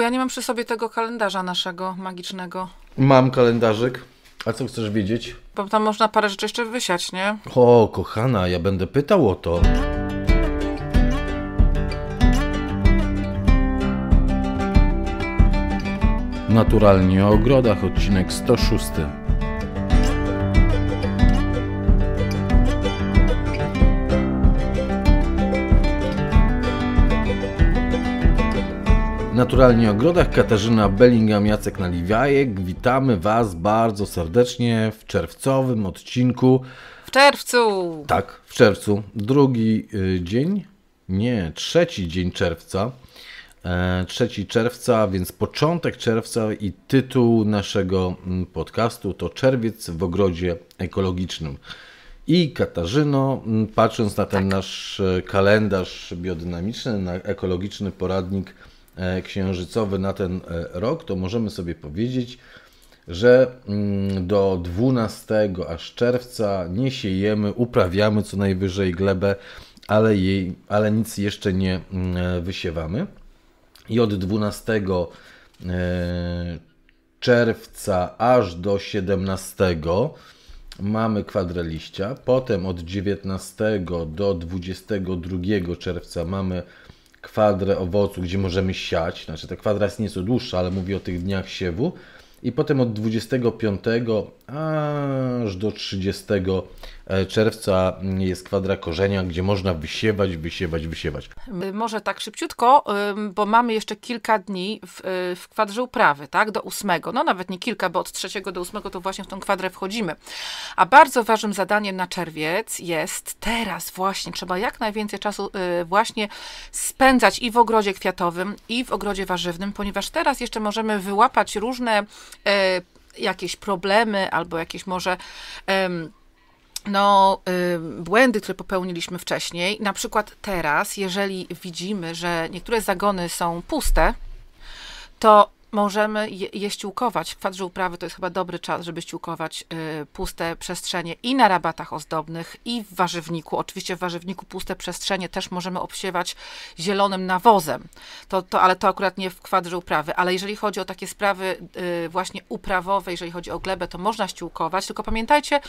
bo ja nie mam przy sobie tego kalendarza naszego magicznego. Mam kalendarzyk. A co chcesz wiedzieć? Bo tam można parę rzeczy jeszcze wysiać, nie? O, kochana, ja będę pytał o to. Naturalnie o ogrodach, odcinek 106. Naturalnie Ogrodach Katarzyna Bellingham, Jacek Naliwiajek. Witamy Was bardzo serdecznie w czerwcowym odcinku. W czerwcu! Tak, w czerwcu. Drugi y, dzień, nie, trzeci dzień czerwca. E, trzeci czerwca, więc początek czerwca i tytuł naszego mm, podcastu to Czerwiec w Ogrodzie Ekologicznym. I Katarzyno, mm, patrząc na ten tak. nasz e, kalendarz biodynamiczny, na ekologiczny poradnik, E, księżycowy na ten e, rok, to możemy sobie powiedzieć, że mm, do 12 aż czerwca nie siejemy, uprawiamy co najwyżej glebę, ale, jej, ale nic jeszcze nie mm, e, wysiewamy. I od 12 czerwca aż do 17 mamy kwadrę liścia. Potem od 19 do 22 czerwca mamy kwadrę owocu, gdzie możemy siać. Znaczy ta kwadra jest nieco dłuższa, ale mówi o tych dniach siewu i potem od 25 aż do 30 e, czerwca jest kwadra korzenia, gdzie można wysiewać, wysiewać, wysiewać. Może tak szybciutko, bo mamy jeszcze kilka dni w, e, w kwadrze uprawy, tak, do 8. No nawet nie kilka, bo od 3 do 8 to właśnie w tą kwadrę wchodzimy. A bardzo ważnym zadaniem na czerwiec jest teraz właśnie, trzeba jak najwięcej czasu y, właśnie spędzać i w ogrodzie kwiatowym, i w ogrodzie warzywnym, ponieważ teraz jeszcze możemy wyłapać różne E, jakieś problemy albo jakieś może no, y, błędy, które popełniliśmy wcześniej. Na przykład teraz, jeżeli widzimy, że niektóre zagony są puste, to możemy je, je ściółkować. W kwadrze uprawy to jest chyba dobry czas, żeby ściółkować y, puste przestrzenie i na rabatach ozdobnych, i w warzywniku. Oczywiście w warzywniku puste przestrzenie też możemy obsiewać zielonym nawozem, to, to, ale to akurat nie w kwadrze uprawy. Ale jeżeli chodzi o takie sprawy y, właśnie uprawowe, jeżeli chodzi o glebę, to można ściółkować, tylko pamiętajcie,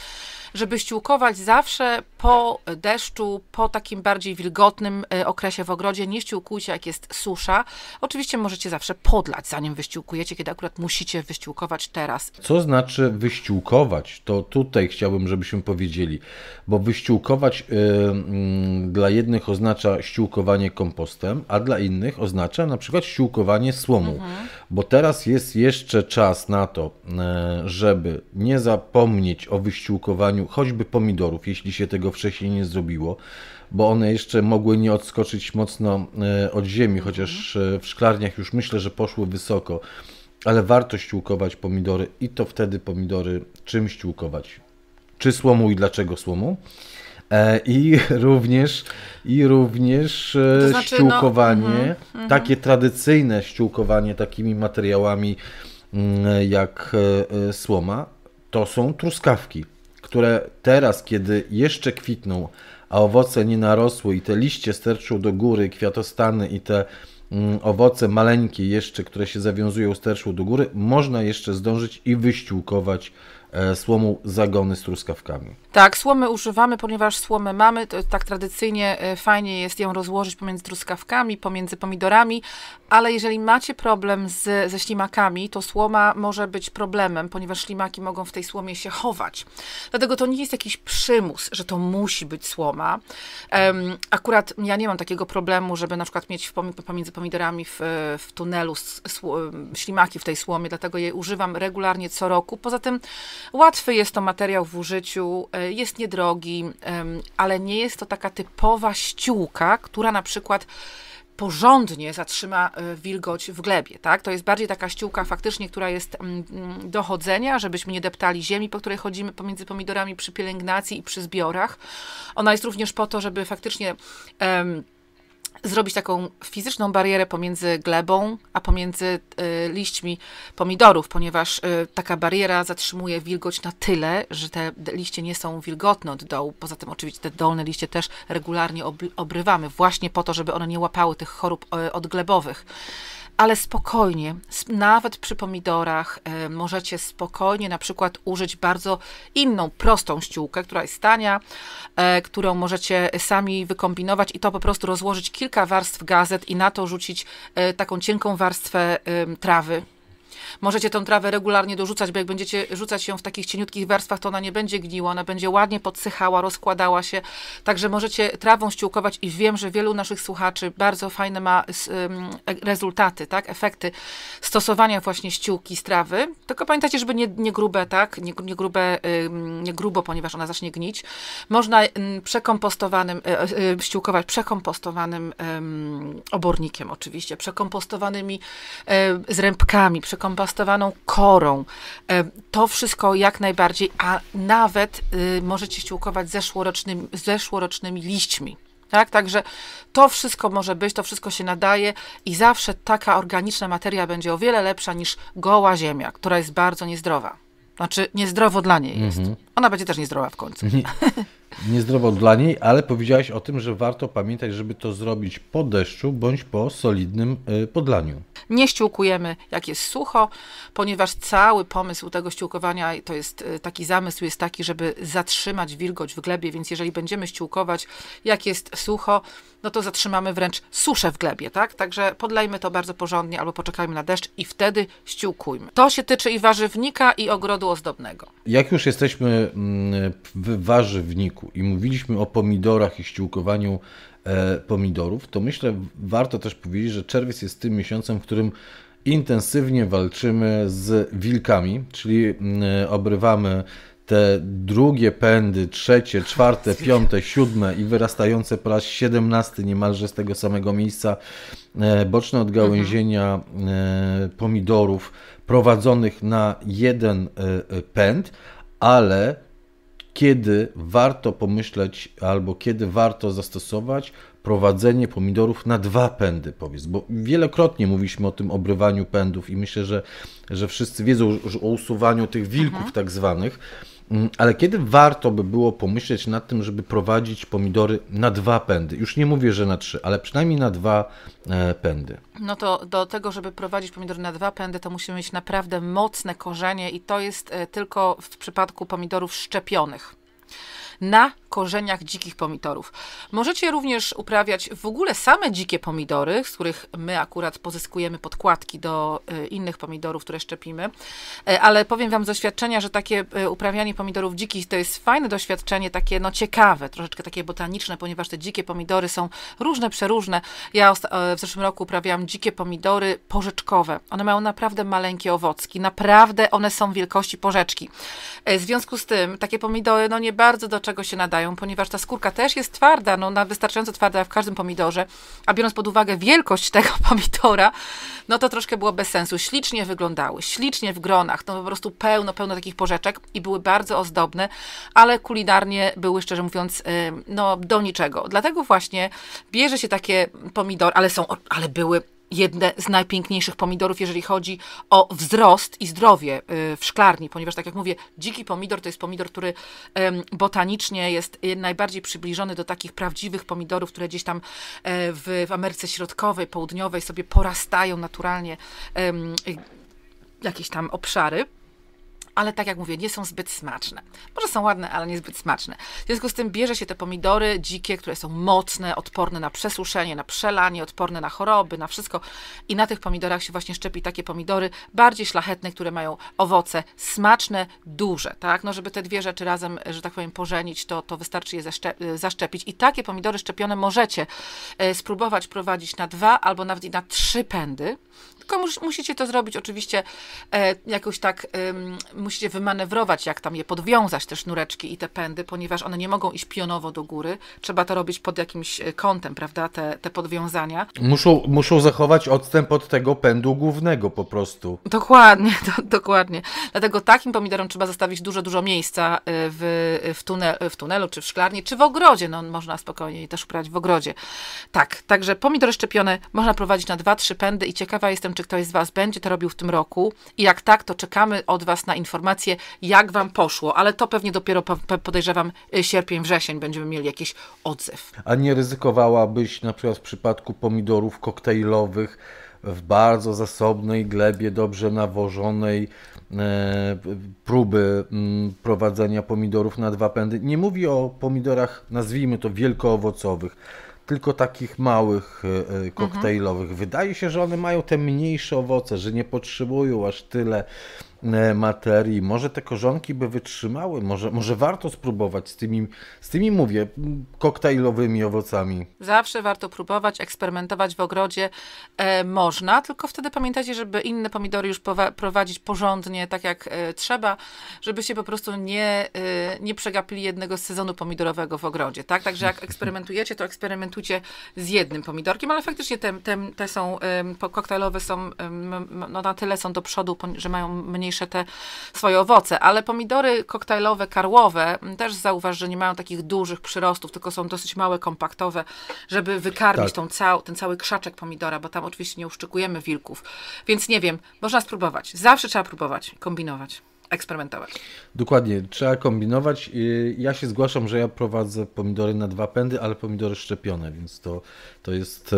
żeby ściółkować zawsze po deszczu, po takim bardziej wilgotnym y, okresie w ogrodzie. Nie ściółkujcie, jak jest susza. Oczywiście możecie zawsze podlać, zanim wyściółkujecie wyściółkujecie, kiedy akurat musicie wyściółkować teraz. Co znaczy wyściółkować? To tutaj chciałbym, żebyśmy powiedzieli, bo wyściółkować yy, dla jednych oznacza ściółkowanie kompostem, a dla innych oznacza na przykład ściółkowanie słomu, mhm. bo teraz jest jeszcze czas na to, e, żeby nie zapomnieć o wyściółkowaniu choćby pomidorów, jeśli się tego wcześniej nie zrobiło, bo one jeszcze mogły nie odskoczyć mocno e, od ziemi, chociaż e, w szklarniach już myślę, że poszły wysoko. Ale warto ściółkować pomidory i to wtedy pomidory czym ściółkować? Czy słomu i dlaczego słomu? E, I również, i również to znaczy, no, ściółkowanie, no, mm, mm. takie tradycyjne ściółkowanie takimi materiałami mm, jak słoma, to są truskawki, które teraz, kiedy jeszcze kwitną, a owoce nie narosły i te liście sterczą do góry, kwiatostany i te mm, owoce maleńkie jeszcze, które się zawiązują sterczą do góry, można jeszcze zdążyć i wyściółkować e, słomą zagony z truskawkami. Tak, słomy używamy, ponieważ słomę mamy, to tak tradycyjnie e, fajnie jest ją rozłożyć pomiędzy truskawkami, pomiędzy pomidorami, ale jeżeli macie problem z, ze ślimakami, to słoma może być problemem, ponieważ ślimaki mogą w tej słomie się chować. Dlatego to nie jest jakiś przymus, że to musi być słoma. Um, akurat ja nie mam takiego problemu, żeby na przykład mieć pomiędzy pomidorami w, w tunelu e, ślimaki w tej słomie, dlatego jej używam regularnie co roku. Poza tym łatwy jest to materiał w użyciu e, E, jest niedrogi, ale nie jest to taka typowa ściółka, która na przykład porządnie zatrzyma e, wilgoć w glebie, tak? To jest bardziej taka ściółka faktycznie, która jest mm, mm, do chodzenia, żebyśmy nie deptali ziemi, po której chodzimy pomiędzy pomidorami przy pielęgnacji i przy zbiorach. Ona jest również po to, żeby faktycznie... Um, zrobić taką fizyczną barierę pomiędzy glebą a pomiędzy y, liśćmi pomidorów, ponieważ y, taka bariera zatrzymuje wilgoć na tyle, że te liście nie są wilgotne od dołu. Poza tym oczywiście te dolne liście też regularnie obrywamy właśnie po to, żeby one nie łapały tych chorób y, odglebowych ale spokojnie, nawet przy pomidorach e, możecie spokojnie na przykład użyć bardzo inną, prostą ściółkę, która jest tania, e, którą możecie sami wykombinować i to po prostu rozłożyć kilka warstw gazet i na to rzucić e, taką cienką warstwę trawy możecie tą trawę regularnie dorzucać, bo jak będziecie rzucać ją w takich cieniutkich warstwach, to ona nie będzie gniła, ona będzie ładnie podsychała, rozkładała się. Także możecie trawą ściółkować i wiem, że wielu naszych słuchaczy bardzo fajne ma e, rezultaty, tak, efekty stosowania właśnie ściółki z trawy. Tylko pamiętajcie, żeby nie, nie grube, tak, nie, nie grube, nie grubo, ponieważ ona zacznie gnić. Można przekompostowanym, e, e, ściółkować przekompostowanym obornikiem oczywiście, przekompostowanymi zrębkami, przekompostowanymi zdewastowaną korą. E, to wszystko jak najbardziej, a nawet y, możecie ściółkować zeszłorocznymi, zeszłorocznymi liśćmi. Tak? Także to wszystko może być, to wszystko się nadaje i zawsze taka organiczna materia będzie o wiele lepsza niż goła ziemia, która jest bardzo niezdrowa. Znaczy, niezdrowo dla niej jest. Mhm. Ona będzie też niezdrowa w końcu. niezdrową dla niej, ale powiedziałaś o tym, że warto pamiętać, żeby to zrobić po deszczu bądź po solidnym y, podlaniu. Nie ściółkujemy jak jest sucho, ponieważ cały pomysł tego ściółkowania to jest y, taki zamysł jest taki, żeby zatrzymać wilgoć w glebie, więc jeżeli będziemy ściółkować jak jest sucho, no to zatrzymamy wręcz suszę w glebie, tak? Także podlejmy to bardzo porządnie albo poczekajmy na deszcz i wtedy ściółkujmy. To się tyczy i warzywnika i ogrodu ozdobnego. Jak już jesteśmy mm, w warzywniku i mówiliśmy o pomidorach i ściółkowaniu e, pomidorów, to myślę warto też powiedzieć, że czerwiec jest tym miesiącem, w którym intensywnie walczymy z wilkami, czyli mm, obrywamy te drugie pędy, trzecie, czwarte, piąte, siódme i wyrastające po raz siedemnasty niemalże z tego samego miejsca e, boczne odgałęzienia mhm. pomidorów prowadzonych na jeden e, pęd, ale kiedy warto pomyśleć albo kiedy warto zastosować prowadzenie pomidorów na dwa pędy, powiedz, bo wielokrotnie mówiliśmy o tym obrywaniu pędów i myślę, że, że wszyscy wiedzą o usuwaniu tych wilków mhm. tak zwanych, Mm, ale kiedy warto by było pomyśleć nad tym, żeby prowadzić pomidory na dwa pędy? Już nie mówię, że na trzy, ale przynajmniej na dwa e, pędy. No to do tego, żeby prowadzić pomidory na dwa pędy, to musimy mieć naprawdę mocne korzenie i to jest e, tylko w przypadku pomidorów szczepionych na korzeniach dzikich pomidorów. Możecie również uprawiać w ogóle same dzikie pomidory, z których my akurat pozyskujemy podkładki do e, innych pomidorów, które szczepimy, e, ale powiem Wam z doświadczenia, że takie e, uprawianie pomidorów dzikich to jest fajne doświadczenie, takie no ciekawe, troszeczkę takie botaniczne, ponieważ te dzikie pomidory są różne, przeróżne. Ja w zeszłym roku uprawiałam dzikie pomidory porzeczkowe. One mają naprawdę maleńkie owocki, naprawdę one są wielkości porzeczki. W związku z tym takie pomidory no nie bardzo do czego czego się nadają, ponieważ ta skórka też jest twarda, no na wystarczająco twarda w każdym pomidorze, a biorąc pod uwagę wielkość tego pomidora, no to troszkę było bez sensu. Ślicznie wyglądały, ślicznie w gronach, no po prostu pełno, pełno takich porzeczek i były bardzo ozdobne, ale kulinarnie były, szczerze mówiąc, y, no do niczego. Dlatego właśnie bierze się takie pomidory, ale są, ale były jedne z najpiękniejszych pomidorów, jeżeli chodzi o wzrost i zdrowie y, w szklarni, ponieważ tak jak mówię, dziki pomidor to jest pomidor, który botanicznie jest y, najbardziej przybliżony do takich prawdziwych pomidorów, które gdzieś tam e, w, w Ameryce Środkowej, Południowej sobie porastają naturalnie jakieś tam obszary ale tak jak mówię, nie są zbyt smaczne. Może są ładne, ale niezbyt smaczne. W związku z tym bierze się te pomidory dzikie, które są mocne, odporne na przesuszenie, na przelanie, odporne na choroby, na wszystko. I na tych pomidorach się właśnie szczepi takie pomidory bardziej szlachetne, które mają owoce smaczne, duże, tak? No, żeby te dwie rzeczy razem, że tak powiem, pożenić, to, to wystarczy je zaszczepić. I takie pomidory szczepione możecie e, spróbować prowadzić na dwa albo nawet i na trzy pędy. Tylko mus, musicie to zrobić oczywiście e, jakoś tak, e, musicie wymanewrować, jak tam je podwiązać, te sznureczki i te pędy, ponieważ one nie mogą iść pionowo do góry. Trzeba to robić pod jakimś e, kątem, prawda, te, te podwiązania. Muszą, muszą zachować odstęp od tego pędu głównego po prostu. Dokładnie, do, dokładnie. Dlatego takim pomidorom trzeba zostawić dużo, dużo miejsca e, w, w, tunel, w tunelu, czy w szklarni, czy w ogrodzie. No, można spokojnie też uprawiać w ogrodzie. Tak, także pomidory szczepione można prowadzić na dwa, trzy pędy i ciekawa jestem, tym, czy ktoś z Was będzie to robił w tym roku i jak tak, to czekamy od Was na informacje, jak Wam poszło, ale to pewnie dopiero podejrzewam y, sierpień, wrzesień będziemy mieli jakiś odzew. A nie ryzykowałabyś na przykład w przypadku pomidorów koktajlowych w bardzo zasobnej glebie, dobrze nawożonej e, próby m, mm, prowadzenia pomidorów na dwa pędy. Nie mówię o pomidorach, nazwijmy to wielkoowocowych tylko takich małych e, e, koktajlowych. Mhm. Wydaje się, że one mają te mniejsze owoce, że nie potrzebują aż tyle E, materii. Może te korzonki by wytrzymały, może, może warto spróbować z tymi, z tymi, mówię, koktajlowymi owocami. Zawsze warto próbować, eksperymentować w ogrodzie e, można, tylko wtedy pamiętajcie, żeby inne pomidory już prowadzić porządnie, tak jak e, trzeba, żeby się po prostu nie, e, nie przegapili jednego z sezonu pomidorowego w ogrodzie, tak? Także jak eksperymentujecie, to eksperymentujcie z jednym pomidorkiem, ale faktycznie te, te, te są, koktajlowe są, no na tyle są do przodu, że mają mniej te swoje owoce, ale pomidory koktajlowe, karłowe mm, też zauważ, że nie mają takich dużych przyrostów, tylko są dosyć małe, kompaktowe, żeby wykarmić tak. cał, ten cały krzaczek pomidora, bo tam oczywiście nie uszczykujemy wilków. Więc nie wiem, można spróbować. Zawsze trzeba próbować, kombinować eksperymentować. Dokładnie, trzeba kombinować. Y, ja się zgłaszam, że ja prowadzę pomidory na dwa pędy, ale pomidory szczepione, więc to, to jest e,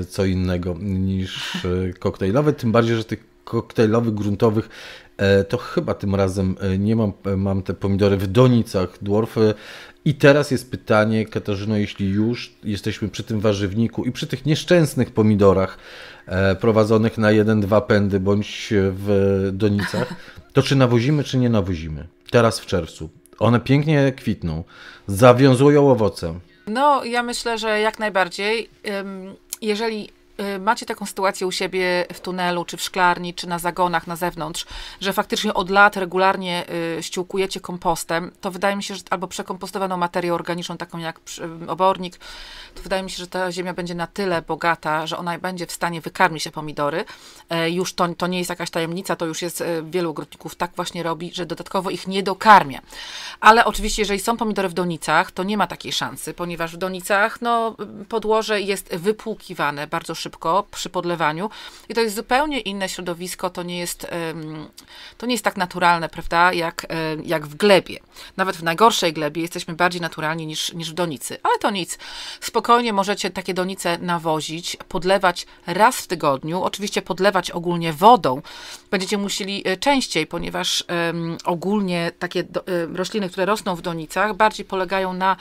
e, co innego niż e, koktajlowe. Tym bardziej, że tych koktajlowych, gruntowych, e, to chyba tym razem e, nie mam, e, mam te pomidory w donicach, dwarfy. I teraz jest pytanie, Katarzyno, jeśli już jesteśmy przy tym warzywniku i przy tych nieszczęsnych pomidorach prowadzonych na 1-2 pędy bądź w donicach, to czy nawozimy, czy nie nawozimy? Teraz w czerwcu. One pięknie kwitną, zawiązują owoce. No, ja myślę, że jak najbardziej. Jeżeli Y, macie taką sytuację u siebie w tunelu, czy w szklarni, czy na zagonach na zewnątrz, że faktycznie od lat regularnie y, ściółkujecie kompostem, to wydaje mi się, że albo przekompostowaną materię organiczną, taką jak y, obornik, to wydaje mi się, że ta ziemia będzie na tyle bogata, że ona będzie w stanie wykarmić się pomidory. E, już to, to nie jest jakaś tajemnica, to już jest e, wielu ogrodników tak właśnie robi, że dodatkowo ich nie dokarmia. Ale oczywiście, jeżeli są pomidory w donicach, to nie ma takiej szansy, ponieważ w donicach no, podłoże jest wypłukiwane bardzo szybko, szybko przy podlewaniu i to jest zupełnie inne środowisko, to nie jest, to nie jest tak naturalne, prawda, jak, e, jak w glebie. Nawet w najgorszej glebie jesteśmy bardziej naturalni niż, niż w donicy, ale to nic. Spokojnie możecie takie donice nawozić, podlewać raz w tygodniu, oczywiście podlewać ogólnie wodą. Będziecie musieli e, częściej, ponieważ ogólnie takie e, rośliny, które rosną w donicach, bardziej polegają na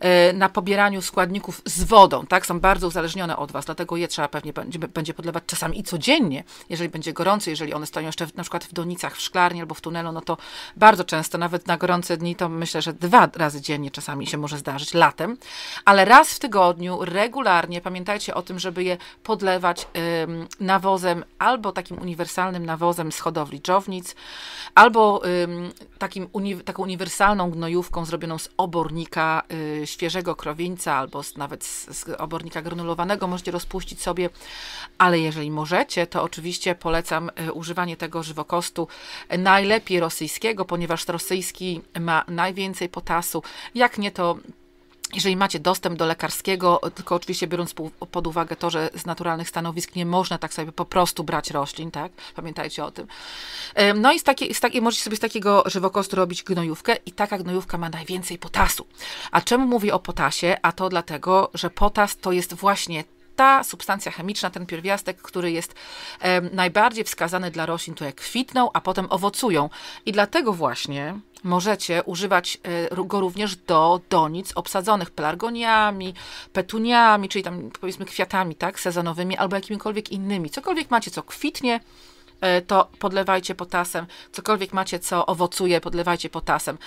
E, na pobieraniu składników z wodą, tak? Są bardzo uzależnione od was, dlatego je trzeba pewnie będzie, podlewać czasami i codziennie, jeżeli będzie gorący, jeżeli one stoją jeszcze w, na przykład w donicach, w szklarni albo w tunelu, no to bardzo często, nawet na gorące dni, to myślę, że dwa razy dziennie czasami się może zdarzyć, latem, ale raz w tygodniu regularnie pamiętajcie o tym, żeby je podlewać ym, nawozem albo takim uniwersalnym nawozem z hodowli dżownic, albo ym, takim uni taką uniwersalną gnojówką zrobioną z obornika y, świeżego krowińca albo z, nawet z, z obornika granulowanego możecie rozpuścić sobie, ale jeżeli możecie, to oczywiście polecam e, używanie tego żywokostu e, najlepiej rosyjskiego, ponieważ rosyjski ma najwięcej potasu. Jak nie, to jeżeli macie dostęp do lekarskiego, tylko oczywiście biorąc pod uwagę to, że z naturalnych stanowisk nie można tak sobie po prostu brać roślin, tak? Pamiętajcie o tym. No i z takiej, z takiej, możecie sobie z takiego żywokostu robić gnojówkę i taka gnojówka ma najwięcej potasu. A czemu mówię o potasie? A to dlatego, że potas to jest właśnie ta substancja chemiczna, ten pierwiastek, który jest e, najbardziej wskazany dla roślin, które kwitną, a potem owocują. I dlatego właśnie możecie używać e, go również do donic obsadzonych pelargoniami, petuniami, czyli tam powiedzmy kwiatami, tak, sezonowymi albo jakimikolwiek innymi. Cokolwiek macie, co kwitnie, e, to podlewajcie potasem. Cokolwiek macie, co owocuje, podlewajcie potasem.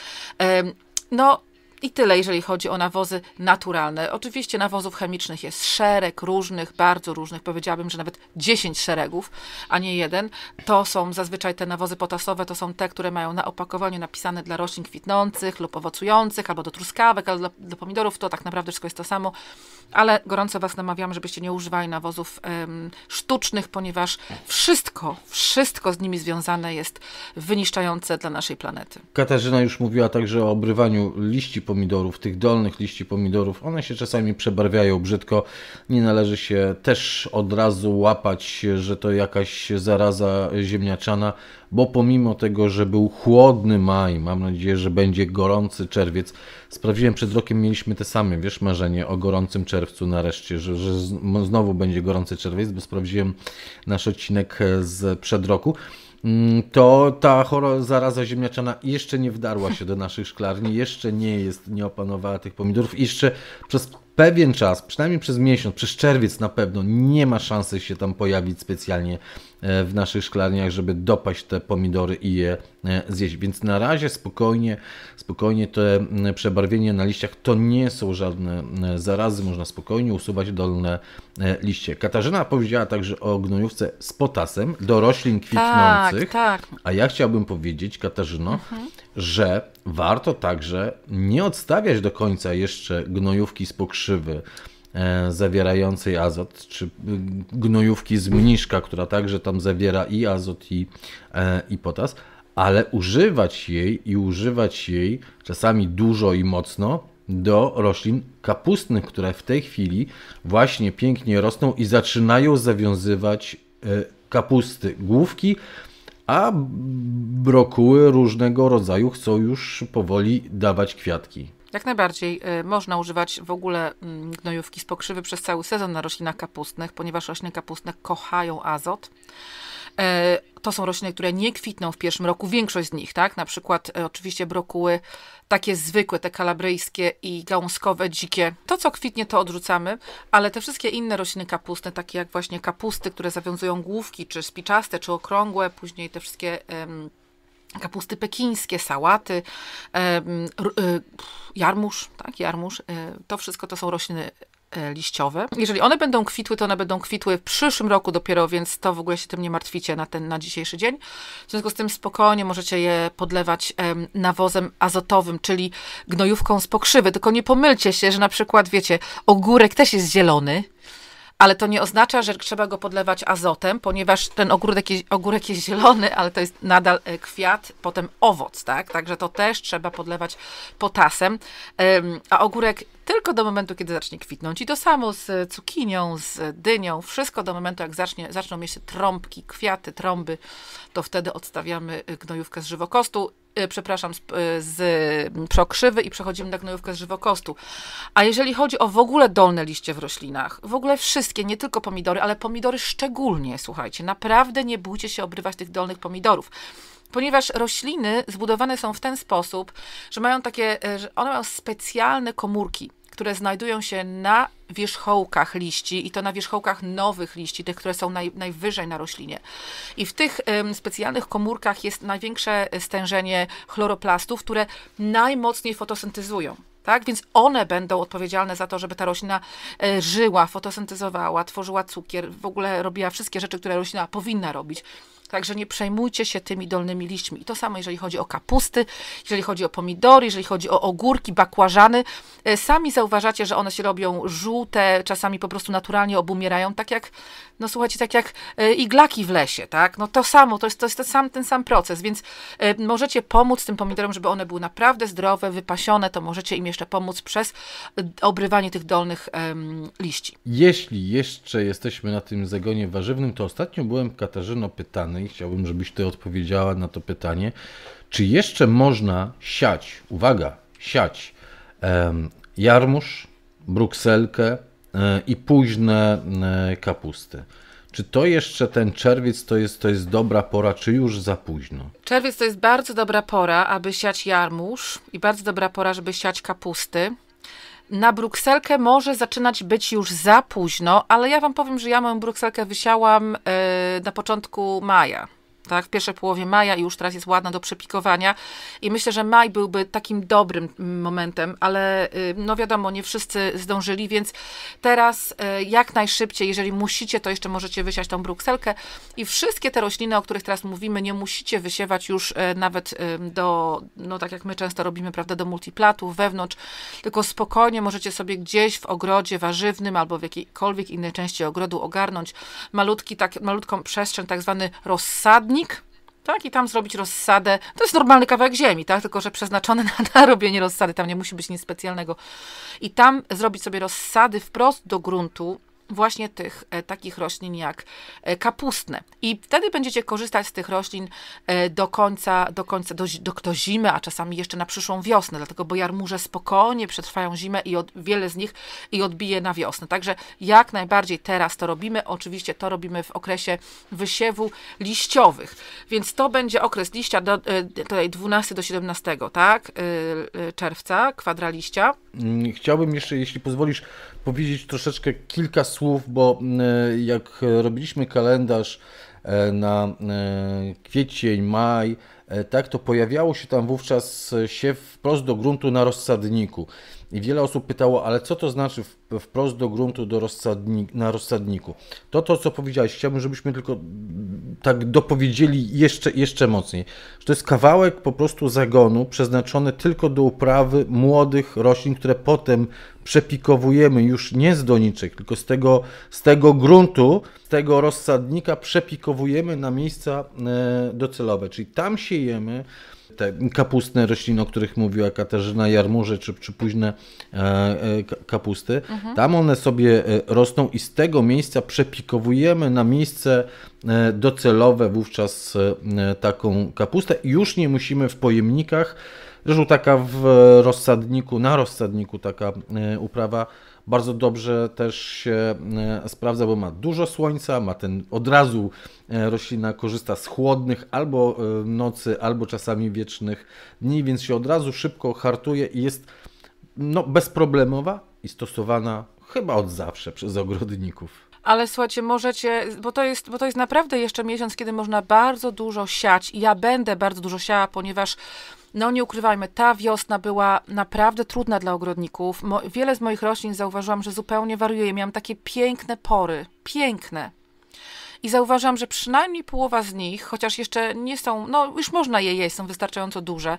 No, i tyle, jeżeli chodzi o nawozy naturalne. Oczywiście nawozów chemicznych jest szereg różnych, bardzo różnych, powiedziałabym, że nawet 10 szeregów, a nie jeden. To są zazwyczaj te nawozy potasowe, to są te, które mają na opakowaniu napisane dla roślin kwitnących lub owocujących, albo do truskawek, albo do, do pomidorów, to tak naprawdę wszystko jest to samo, ale gorąco Was namawiam, żebyście nie używali nawozów ym, sztucznych, ponieważ wszystko, wszystko z nimi związane jest wyniszczające dla naszej planety. Katarzyna już mówiła także o obrywaniu liści po pomidorów, tych dolnych liści pomidorów, one się czasami przebarwiają brzydko. Nie należy się też od razu łapać, że to jakaś zaraza ziemniaczana, bo pomimo tego, że był chłodny maj, mam nadzieję, że będzie gorący czerwiec. Sprawdziłem przed rokiem, mieliśmy te same, wiesz, marzenie o gorącym czerwcu nareszcie, że, że znowu będzie gorący czerwiec, bo sprawdziłem nasz odcinek z przed roku. Mm, to ta chora zaraza ziemniaczana jeszcze nie wdarła się do naszych szklarni, jeszcze nie jest, nie opanowała tych pomidorów, jeszcze przez pewien czas, przynajmniej przez miesiąc, przez czerwiec na pewno nie ma szansy się tam pojawić specjalnie e, w naszych szklarniach, żeby dopaść te pomidory i je e, zjeść. Więc na razie spokojnie, spokojnie te przebarwienie na liściach to nie są żadne zarazy, można spokojnie usuwać dolne e, liście. Katarzyna powiedziała także o gnojówce z potasem do roślin tak, kwitnących. Tak, tak. A ja chciałbym powiedzieć, Katarzyno, mhm że warto także nie odstawiać do końca jeszcze gnojówki z pokrzywy e, zawierającej azot, czy e, gnojówki z mniszka, która także tam zawiera i azot, i, e, i potas, ale używać jej i używać jej czasami dużo i mocno do roślin kapustnych, które w tej chwili właśnie pięknie rosną i zaczynają zawiązywać e, kapusty, główki, a brokuły różnego rodzaju chcą już powoli dawać kwiatki. Jak najbardziej y, można używać w ogóle mm, gnojówki z pokrzywy przez cały sezon na roślinach kapustnych, ponieważ rośliny kapustne kochają azot. Y, to są rośliny, które nie kwitną w pierwszym roku, większość z nich, tak? Na przykład y, oczywiście brokuły takie zwykłe, te kalabryjskie i gałązkowe, dzikie. To, co kwitnie, to odrzucamy, ale te wszystkie inne rośliny kapustne, takie jak właśnie kapusty, które zawiązują główki, czy spiczaste, czy okrągłe, później te wszystkie... kapusty pekińskie, sałaty, y, jarmusz tak, jarmusz y, to wszystko to są rośliny E, liściowe. Jeżeli one będą kwitły, to one będą kwitły w przyszłym roku dopiero, więc to w ogóle się tym nie martwicie na ten, na dzisiejszy dzień. W związku z tym spokojnie możecie je podlewać nawozem azotowym, czyli gnojówką z pokrzywy. Tylko nie pomylcie się, że na przykład, wiecie, ogórek też jest zielony, ale to nie oznacza, że trzeba go podlewać azotem, ponieważ ten ogórek, ogórek jest zielony, ale to jest nadal e, kwiat, potem owoc, tak? Także to też trzeba podlewać potasem. A ogórek tylko do momentu, kiedy zacznie kwitnąć. I to samo z cukinią, z dynią, wszystko do momentu, jak zacznie, zaczną mieć trąbki, kwiaty, trąby, to wtedy odstawiamy e, gnojówkę z żywokostu Y, przepraszam, z, y, z mm, przokrzywy i przechodzimy tak na gnojówkę z żywokostu. A jeżeli chodzi o w ogóle dolne liście w roślinach, w ogóle wszystkie, nie tylko pomidory, ale pomidory szczególnie, słuchajcie, naprawdę nie bójcie się obrywać tych dolnych pomidorów ponieważ rośliny zbudowane są w ten sposób, że mają takie, y, że one mają specjalne komórki które znajdują się na wierzchołkach liści i to na wierzchołkach nowych liści, tych, które są naj, najwyżej na roślinie. I w tych specjalnych komórkach jest największe stężenie chloroplastów, które najmocniej fotosyntezują. Tak? Więc one będą odpowiedzialne za to, żeby ta roślina e, żyła, fotosyntyzowała, tworzyła cukier, w ogóle robiła wszystkie rzeczy, które roślina powinna robić. Także nie przejmujcie się tymi dolnymi liśćmi. I to samo, jeżeli chodzi o kapusty, jeżeli chodzi o pomidory, jeżeli chodzi o ogórki, bakłażany. E, sami zauważacie, że one się robią żółte, czasami po prostu naturalnie obumierają, tak jak, no słuchajcie, tak jak e, iglaki w lesie, tak? No to samo, to jest, to jest ten, sam, ten sam proces, więc e, możecie pomóc tym pomidorom, żeby one były naprawdę zdrowe, wypasione, to możecie im jeszcze pomóc przez obrywanie tych dolnych liści. Jeśli jeszcze jesteśmy na tym zagonie warzywnym, to ostatnio byłem Katarzyno pytany, i chciałbym, żebyś ty odpowiedziała na to pytanie. Czy jeszcze można siać, uwaga, siać um, jarmuż, brukselkę e, i późne e, kapusty? Czy to jeszcze ten czerwiec to jest, to jest dobra pora, czy już za późno? Czerwiec to jest bardzo dobra pora, aby siać jarmuż i bardzo dobra pora, żeby siać kapusty na Brukselkę może zaczynać być już za późno, ale ja Wam powiem, że ja moją Brukselkę wysiałam e, na początku maja tak, w pierwszej połowie maja i już teraz jest ładna do przepikowania. I myślę, że maj byłby takim dobrym mm, momentem, ale y, no wiadomo, nie wszyscy zdążyli, więc teraz y, jak najszybciej, jeżeli musicie, to jeszcze możecie wysiać tą brukselkę i wszystkie te rośliny, o których teraz mówimy, nie musicie wysiewać już y, nawet do, no tak jak my często robimy, prawda, do multiplatów, wewnątrz, tylko spokojnie możecie sobie gdzieś w ogrodzie warzywnym albo w jakiejkolwiek innej części ogrodu ogarnąć malutki, tak, malutką przestrzeń, tak zwany rozsadnik, osadnik, tak, i tam zrobić rozsadę. To jest normalny kawałek ziemi, tak, tylko że przeznaczony na, na robienie rozsady, tam nie musi być nic specjalnego. I tam zrobić sobie rozsady wprost do gruntu, właśnie tych e, takich roślin jak e, kapustne. I wtedy będziecie korzystać z tych roślin e, do końca, do końca, do, do, do zimy, a czasami jeszcze na przyszłą wiosnę, dlatego bo jarmuże spokojnie przetrwają zimę i od, wiele z nich i odbije na wiosnę. Także jak najbardziej teraz to robimy. Oczywiście to robimy w okresie wysiewu liściowych, więc to będzie okres liścia do, tutaj 12 do 17, tak? Czerwca, kwadra liścia. Mm, chciałbym jeszcze, jeśli pozwolisz, powiedzieć troszeczkę kilka słów, bo y, jak robiliśmy kalendarz e, na e, kwiecień, maj, e, tak, to pojawiało się tam wówczas siew wprost do gruntu na rozsadniku. I wiele osób pytało, ale co to znaczy wprost do gruntu do rozsadnik, na rozsadniku? To to, co powiedziałeś, chciałbym, żebyśmy tylko mm, tak dopowiedzieli jeszcze, jeszcze mocniej. Że to jest kawałek po prostu zagonu przeznaczony tylko do uprawy młodych roślin, które potem przepikowujemy już nie z doniczek, tylko z tego, z tego gruntu, z tego rozsadnika przepikowujemy na miejsca e, docelowe. Czyli tam siejemy te kapustne rośliny, o których mówiła Katarzyna, jarmuże czy, czy późne e, e, kapusty. Mhm. Tam one sobie e, rosną i z tego miejsca przepikowujemy na miejsce docelowe wówczas taką kapustę i już nie musimy w pojemnikach Zresztą taka w rozsadniku, na rozsadniku taka e, uprawa bardzo dobrze też się e, sprawdza, bo ma dużo słońca, ma ten od razu e, roślina korzysta z chłodnych albo nocy, albo czasami wiecznych dni, więc się od razu szybko hartuje i jest no, bezproblemowa i stosowana chyba od zawsze przez ogrodników. Ale słuchajcie, możecie, bo to, jest, bo to jest naprawdę jeszcze miesiąc, kiedy można bardzo dużo siać. Ja będę bardzo dużo siała, ponieważ no nie ukrywajmy, ta wiosna była naprawdę trudna dla ogrodników. Mo wiele z moich roślin zauważyłam, że zupełnie wariuje. Miałam takie piękne pory, piękne. I zauważam, że przynajmniej połowa z nich, chociaż jeszcze nie są, no już można je jeść, są wystarczająco duże,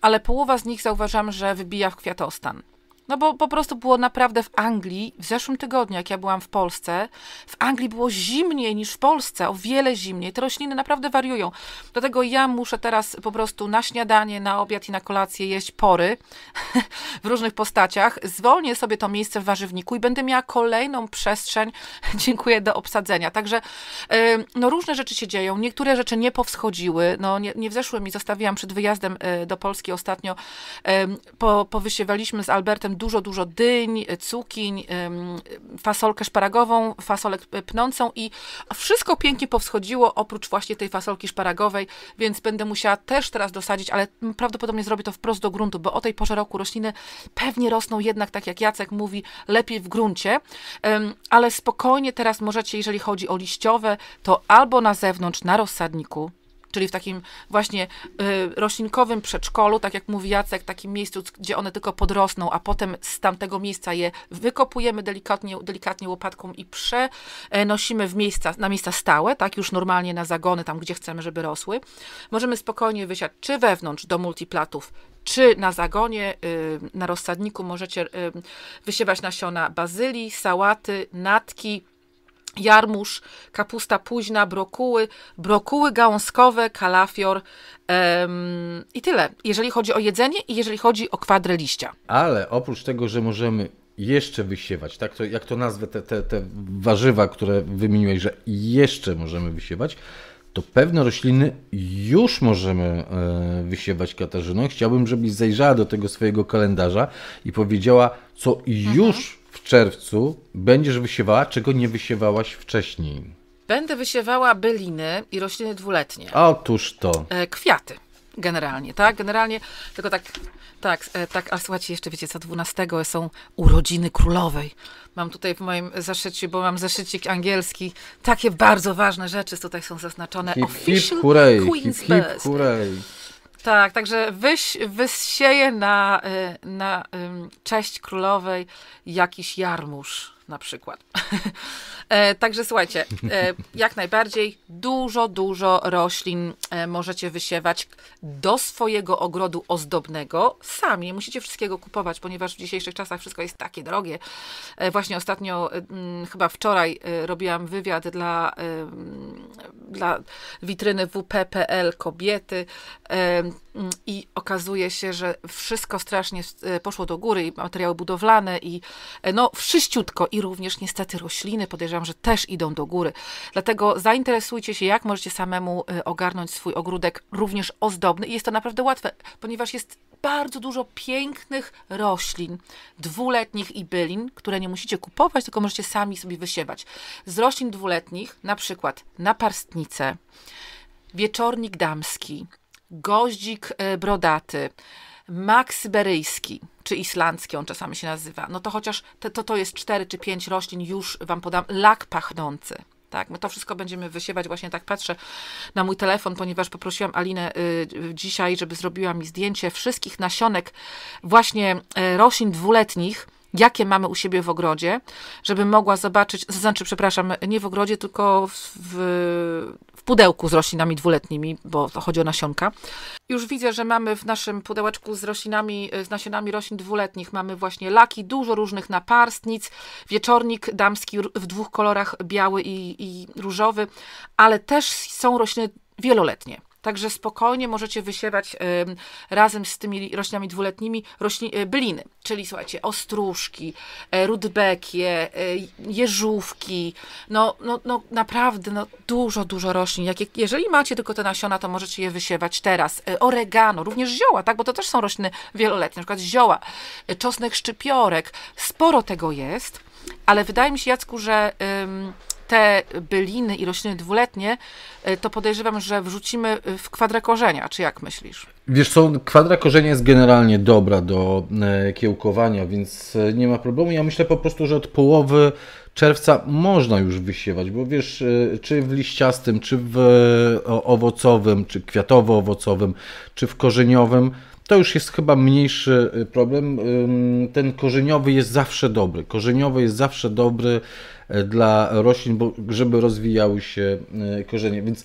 ale połowa z nich zauważam, że wybija w kwiatostan. No bo po prostu było naprawdę w Anglii, w zeszłym tygodniu, jak ja byłam w Polsce, w Anglii było zimniej niż w Polsce, o wiele zimniej. Te rośliny naprawdę wariują. Dlatego ja muszę teraz po prostu na śniadanie, na obiad i na kolację jeść pory w różnych postaciach. Zwolnię sobie to miejsce w warzywniku i będę miała kolejną przestrzeń, dziękuję, do obsadzenia. Także no różne rzeczy się dzieją. Niektóre rzeczy nie powschodziły. No nie, nie wzeszły mi, zostawiłam przed wyjazdem e, do Polski ostatnio. Po, powysiewaliśmy z Albertem dużo, dużo dyń, cukiń, fasolkę szparagową, fasolę pnącą i wszystko pięknie powschodziło oprócz właśnie tej fasolki szparagowej, więc będę musiała też teraz dosadzić, ale prawdopodobnie zrobię to wprost do gruntu, bo o tej porze roku rośliny pewnie rosną jednak, tak jak Jacek mówi, lepiej w gruncie, ale spokojnie teraz możecie, jeżeli chodzi o liściowe, to albo na zewnątrz, na rozsadniku, czyli w takim właśnie y, roślinkowym przedszkolu, tak jak mówi Jacek, takim miejscu, gdzie one tylko podrosną, a potem z tamtego miejsca je wykopujemy delikatnie, delikatnie łopatką i przenosimy w miejsca, na miejsca stałe, tak już normalnie na zagony, tam gdzie chcemy, żeby rosły. Możemy spokojnie wysiać czy wewnątrz do multiplatów, czy na zagonie, y, na rozsadniku możecie y, wysiewać nasiona bazylii, sałaty, natki, jarmuż, kapusta późna, brokuły, brokuły gałązkowe, kalafior i tyle. Jeżeli chodzi o jedzenie i jeżeli chodzi o kwadrę liścia. Ale oprócz tego, że możemy jeszcze wysiewać, tak to, jak to nazwę te, te, te warzywa, które wymieniłeś, że jeszcze możemy wysiewać, to pewne rośliny już możemy e, wysiewać Katarzyną. Chciałbym, żebyś zajrzała do tego swojego kalendarza i powiedziała, co mhm. już w czerwcu będziesz wysiewała, czego nie wysiewałaś wcześniej? Będę wysiewała byliny i rośliny dwuletnie. A otóż to. E, kwiaty. Generalnie, tak? Generalnie, tylko tak, tak, e, tak, a słuchajcie, jeszcze wiecie co, 12 są urodziny królowej. Mam tutaj w moim zeszyciu, bo mam zeszycik angielski, takie bardzo ważne rzeczy tutaj są zaznaczone. Hip, Official hip, hooray, Queen's hip, hip, hooray. Tak, także wyś, wysieje na, y, na cześć królowej jakiś jarmuż na przykład. E, także słuchajcie, e, jak najbardziej dużo, dużo roślin e, możecie wysiewać do swojego ogrodu ozdobnego. Sami nie musicie wszystkiego kupować, ponieważ w dzisiejszych czasach wszystko jest takie drogie. E, właśnie ostatnio, e, mm, chyba wczoraj e, robiłam wywiad dla, mm, dla witryny WP.pl kobiety mm, i okazuje się, że wszystko strasznie poszło do góry i materiały budowlane i no wszyściutko i również niestety rośliny, podejrzewam, podejrzewam, że też idą do góry. Dlatego zainteresujcie się, jak możecie samemu y, ogarnąć swój ogródek, również ozdobny. I jest to naprawdę łatwe, ponieważ jest bardzo dużo pięknych roślin, dwuletnich i bylin, które nie musicie kupować, tylko możecie sami sobie wysiewać. Z roślin dwuletnich, na przykład naparstnice, wieczornik damski, goździk y, brodaty, maksyberyjski czy islandzki on czasami się nazywa, no to chociaż te, to, to jest 4 czy 5 roślin, już Wam podam, lak pachnący. Tak, my to wszystko będziemy wysiewać, właśnie tak patrzę na mój telefon, ponieważ poprosiłam Alinę y, dzisiaj, żeby zrobiła mi zdjęcie wszystkich nasionek właśnie y, roślin dwuletnich, jakie mamy u siebie w ogrodzie, żeby mogła zobaczyć, znaczy, przepraszam, nie w ogrodzie, tylko w, w pudełku z roślinami dwuletnimi, bo chodzi o nasionka. Już widzę, że mamy w naszym pudełeczku z roślinami, z nasionami roślin dwuletnich, mamy właśnie laki, dużo różnych naparstnic, wieczornik damski w dwóch kolorach, biały i, i różowy, ale też są rośliny wieloletnie. Także spokojnie możecie wysiewać razem z tymi roślinami dwuletnimi roślin, e, byliny, czyli słuchajcie, ostróżki, e, rudbekie, e, jeżówki, no, no, no naprawdę no, dużo, dużo roślin. Jak, jeżeli macie tylko te nasiona, to możecie je wysiewać teraz. Oregano, również zioła, tak, bo to też są rośliny wieloletnie, na przykład zioła, czosnek szczypiorek, sporo tego jest, ale wydaje mi się, Jacku, że te byliny i rośliny dwuletnie, e, to podejrzewam, że wrzucimy e, w kwadrę korzenia, czy jak myślisz? Wiesz co, kwadra korzenia jest generalnie dobra do e, kiełkowania, więc nie ma problemu. Ja myślę po prostu, że od połowy czerwca można już wysiewać, bo wiesz, czy w liściastym, czy w owocowym, czy kwiatowo-owocowym, czy w korzeniowym, to już jest chyba mniejszy problem. Ten korzeniowy jest zawsze dobry. Korzeniowy jest zawsze dobry E, dla roślin, bo, żeby rozwijały się e, korzenie. Więc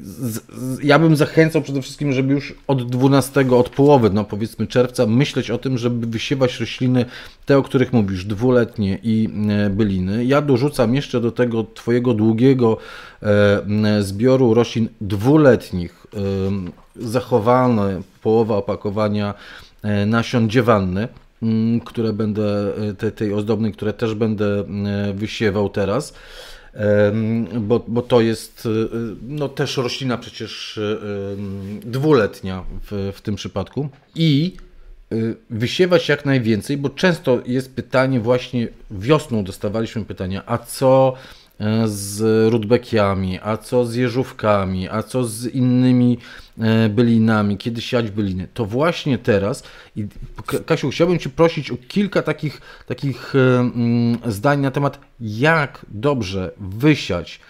z, z, ja bym zachęcał przede wszystkim, żeby już od 12, od połowy, no powiedzmy czerwca, myśleć o tym, żeby wysiewać rośliny, te o których mówisz, dwuletnie i e, byliny. Ja dorzucam jeszcze do tego Twojego długiego e, zbioru roślin dwuletnich, e, zachowane połowa opakowania nasion dziewanny. Mm, które będę, e, tej, tej ozdobnej, które też będę e, wysiewał teraz. Bo, bo to jest e, no, też roślina przecież dwuletnia w, w tym przypadku. I wysiewać jak najwięcej, bo często jest pytanie właśnie wiosną dostawaliśmy pytania, a co E, z rudbekiami, a co z jeżówkami, a co z innymi e, bylinami, kiedy siać byliny. To właśnie teraz, i Kasiu, chciałbym Cię prosić o kilka takich, takich e, zdań na temat, jak dobrze wysiać